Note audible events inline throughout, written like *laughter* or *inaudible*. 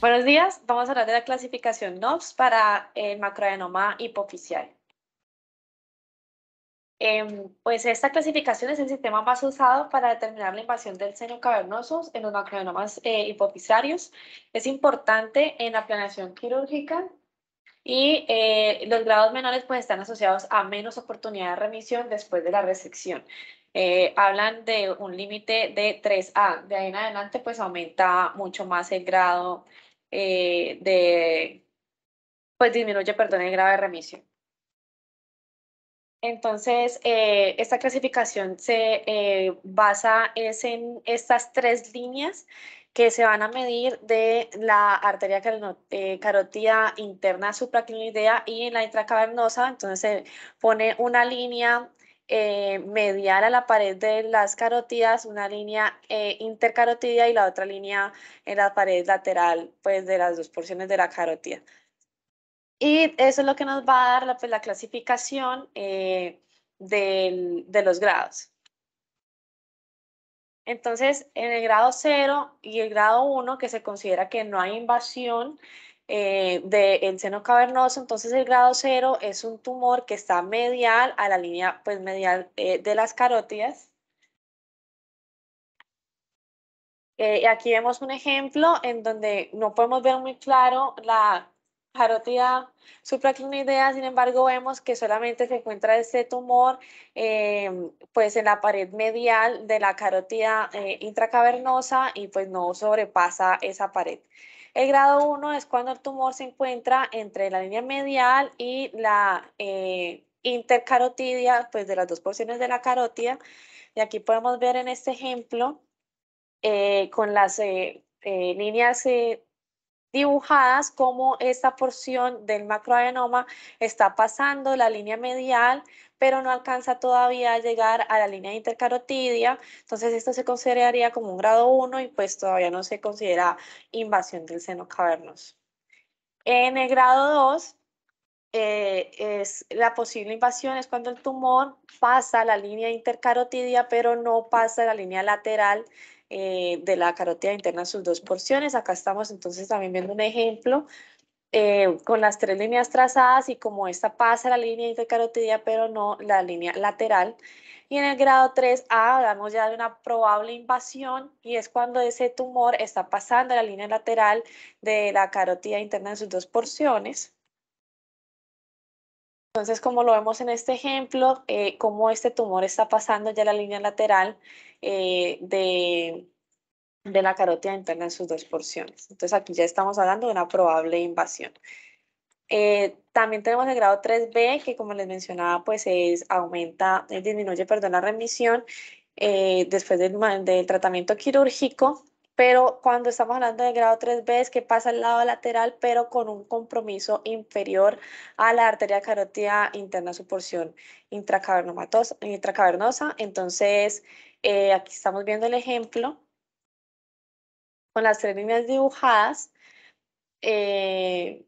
Buenos días, vamos a hablar de la clasificación NOPS para el macroadenoma hipoficial. Em, pues esta clasificación es el sistema más usado para determinar la invasión del seno cavernoso en los macroadenomas eh, hipofisarios. Es importante en la planeación quirúrgica y eh, los grados menores pues están asociados a menos oportunidad de remisión después de la resección. Eh, hablan de un límite de 3A. De ahí en adelante pues aumenta mucho más el grado eh, de, pues disminuye, perdón, el grado de remisión. Entonces, eh, esta clasificación se eh, basa es en estas tres líneas que se van a medir de la arteria carotida interna supraclinidea y en la intracavernosa. Entonces, se pone una línea eh, medial a la pared de las carotidas, una línea eh, intercarotida y la otra línea en la pared lateral pues, de las dos porciones de la carotida. Y eso es lo que nos va a dar la, pues, clasificación eh, de los grados. Entonces, en el grado 0 y el grado 1, que se considera que no hay invasión, eh, del seno cavernoso, entonces el grado cero es un tumor que está medial a la línea pues, medial eh, de las carótidas. Eh, aquí vemos un ejemplo en donde no podemos ver muy claro la carótida supraclinoidea, sin embargo vemos que solamente se encuentra este tumor em, pues en la pared medial de la carótida eh, intracavernosa y pues no sobrepasa esa pared. El grado 1 es cuando el tumor se encuentra entre la línea medial y la eh, intercarotidia, pues de las dos porciones de la carótida. Y aquí podemos ver en este ejemplo eh, con las eh, eh, líneas dibujadas cómo esta porción del macroadenoma está pasando la línea medial pero no alcanza todavía a llegar a la línea intercarotidia, entonces esto se consideraría como un grado 1 y pues todavía no se considera invasión del seno cavernoso. En el grado 2, eh, es la posible invasión es cuando el tumor pasa la línea intercarotidia, pero no pasa la línea lateral eh, de la carotida interna en sus dos porciones. Acá estamos entonces también viendo un ejemplo eh, con las tres líneas trazadas y como esta pasa la línea de intercarotidia, pero no la línea lateral. Y en el grado 3A ah, hablamos ya de una probable invasión y es cuando ese tumor está pasando la línea lateral de la carotida interna en sus dos porciones. Entonces, como lo vemos en este ejemplo, eh, cómo este tumor está pasando ya la línea lateral eh, de, de la carótida interna en sus dos porciones. Entonces aquí ya estamos hablando de una probable invasión. Eh, también tenemos el grado 3B, que como les mencionaba, pues es aumenta, eh, disminuye, perdón, la remisión eh, después del, tratamiento quirúrgico, pero cuando estamos hablando del grado 3B es que pasa al lado lateral, pero con un compromiso inferior a la arteria carótida interna, su porción intracavernosa. Entonces, aquí estamos viendo el ejemplo con las tres líneas dibujadas, eh,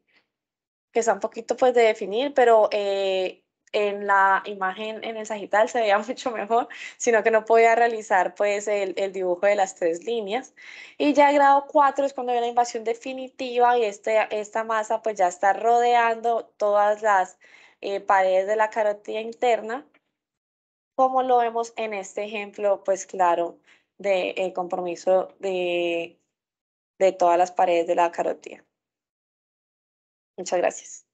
que está un poquito pues de definir, pero eh, en la imagen en el sagital se veía *laughs* mucho mejor, sino que no podía realizar pues el, dibujo de las tres líneas. Y ya grado 4 es cuando hay una invasión definitiva y este, esta masa pues ya está rodeando todas las eh, paredes de la carotida interna, como lo vemos en este ejemplo pues claro del compromiso de de todas las paredes de la carotida. Muchas gracias.